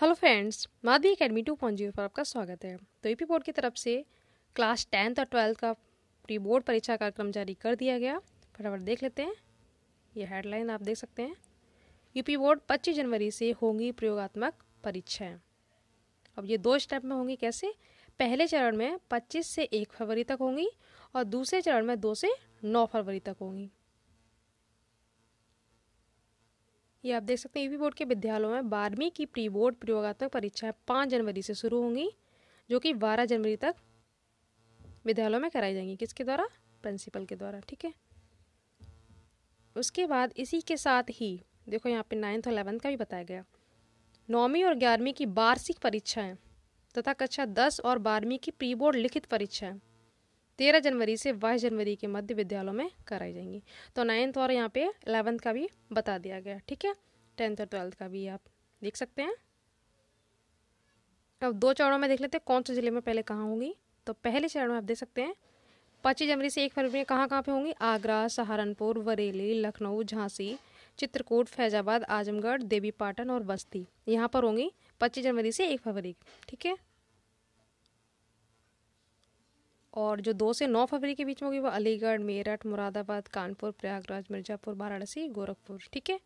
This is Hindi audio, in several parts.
hello friends Madhavi academy two point zero पर आपका स्वागत है तो ए e बोर्ड की तरफ से क्लास टेंथ और ट्वेल्थ का प्री बोर्ड परीक्षा कार्यक्रम जारी कर दिया गया फटाफट देख लेते हैं ये हेडलाइन आप देख सकते हैं यूपी बोर्ड 25 जनवरी से होंगी प्रयोगात्मक परीक्षाएं अब ये दो स्टेप में होंगी कैसे पहले चरण में 25 से 1 फरवरी तक होंगी और दूसरे चरण में 2 से 9 फरवरी तक होंगी ये आप देख सकते हैं यूपी बोर्ड के विद्यालयों में बारहवीं की प्री बोर्ड प्रयोगात्मक परीक्षाएं पाँच जनवरी से शुरू होंगी जो कि बारह जनवरी तक विद्यालयों में कराई जाएंगी किसके द्वारा प्रिंसिपल के द्वारा ठीक है उसके बाद इसी के साथ ही देखो यहाँ पे नाइन्थ और अलेवंथ का भी बताया गया नौवीं और ग्यारहवीं की वार्षिक परीक्षाएं तथा कक्षा दस और बारहवीं की प्री बोर्ड लिखित परीक्षाएं तेरह जनवरी से बाईस जनवरी के मध्य विद्यालयों में कराई जाएंगी तो नाइन्थ और यहाँ पे एलेवंथ का भी बता दिया गया ठीक है टेंथ और ट्वेल्थ का भी आप देख सकते हैं अब दो चरणों में देख लेते हैं कौन से ज़िले में पहले कहाँ होंगी तो पहले चरण में आप देख सकते हैं पच्चीस जनवरी से एक फरवरी में कहाँ कहाँ पे होंगी आगरा सहारनपुर बरेली लखनऊ झांसी चित्रकूट फैजाबाद आजमगढ़ देवीपाटन और बस्ती यहाँ पर होंगी पच्चीस जनवरी से एक फरवरी ठीक है और जो दो से नौ फरवरी के बीच में होगी वो अलीगढ़ मेरठ मुरादाबाद कानपुर प्रयागराज मिर्जापुर वाराणसी गोरखपुर ठीक है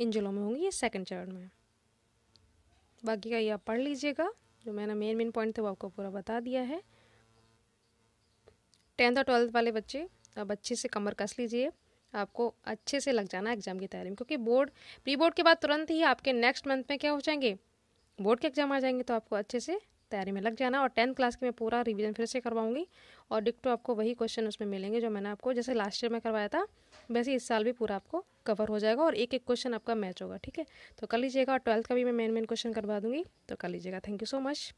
इन जिलों में होंगी ये सेकंड चरण में बाकी का ये आप पढ़ लीजिएगा जो मैंने मेन मेन पॉइंट थे वो आपको पूरा बता दिया है टेंथ और ट्वेल्थ वाले बच्चे अब अच्छे से कमर कस लीजिए आपको अच्छे से लग जाना एग्ज़ाम की तैयारी में क्योंकि बोर्ड प्री बोर्ड के बाद तुरंत ही आपके नेक्स्ट मंथ में क्या हो जाएंगे बोर्ड के एग्ज़ाम आ जाएंगे तो आपको अच्छे से तैयारी में लग जाना और टेंथ क्लास की मैं पूरा रिवीजन फिर से करवाऊंगी और डिक्टो आपको वही क्वेश्चन उसमें मिलेंगे जो मैंने आपको जैसे लास्ट ईयर में करवाया था वैसे इस साल भी पूरा आपको कवर हो जाएगा और एक एक क्वेश्चन आपका मैच होगा ठीक है तो कर लीजिएगा और ट्वेल्थ का भी मैं मेन मेन क्वेश्चन करवा दूंगी तो कर लीजिएगा थैंक यू सो मच